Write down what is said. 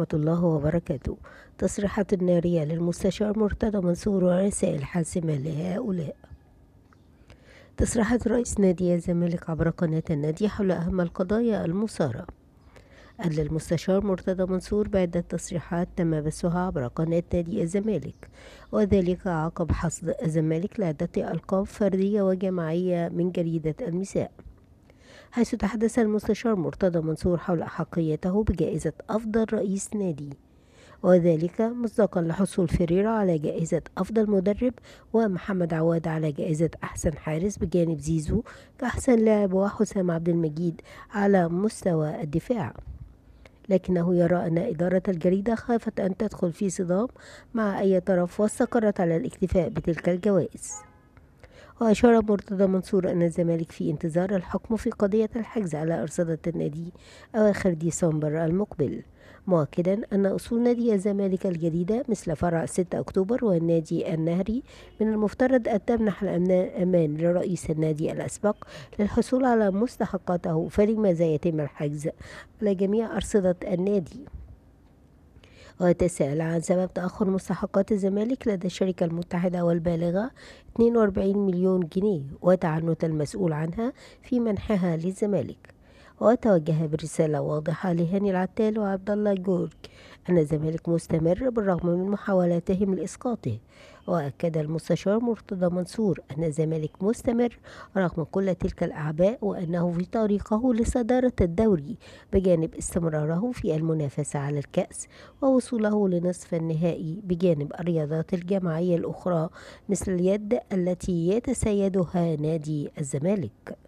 ورحمة الله وبركاته تصريحات نارية للمستشار مرتضى منصور ورسائل حاسمة لهؤلاء تصريحات رئيس نادي الزمالك عبر قناة النادي حول أهم القضايا المثارة قال المستشار مرتضى منصور بعدة تصريحات تم بثها عبر قناة نادي الزمالك وذلك عقب حصد الزمالك لعدة ألقاب فردية وجماعية من جريدة المساء حيث تحدث المستشار مرتضى منصور حول أحقيته بجائزة أفضل رئيس نادي وذلك مصداقا لحصول فريرة على جائزة أفضل مدرب ومحمد عواد على جائزة أحسن حارس بجانب زيزو كأحسن لاعب وحسام عبد المجيد على مستوى الدفاع لكنه يرى أن إدارة الجريدة خافت أن تدخل في صدام مع أي طرف واستقرت على الاكتفاء بتلك الجوائز وأشار مرتضى منصور أن الزمالك في انتظار الحكم في قضية الحجز على أرصدة النادي أواخر ديسمبر المقبل مؤكدا أن أصول نادي الزمالك الجديدة مثل فرع 6 أكتوبر والنادي النهري من المفترض أن تمنح الأمان لرئيس النادي الأسبق للحصول على مستحقاته فلماذا يتم الحجز على جميع أرصدة النادي ويتساءل عن سبب تأخر مستحقات الزمالك لدى الشركة المتحدة والبالغة 42 مليون جنيه وتعنت المسؤول عنها في منحها للزمالك وتوجه برسالة واضحة لهاني العتال وعبد الله جورج أن الزمالك مستمر بالرغم من محاولاتهم لإسقاطه وأكد المستشار مرتضى منصور أن الزمالك مستمر رغم كل تلك الأعباء وأنه في طريقه لصدارة الدوري بجانب استمراره في المنافسة على الكأس ووصوله لنصف النهائي بجانب الرياضات الجماعية الأخرى مثل اليد التي يتسيدها نادي الزمالك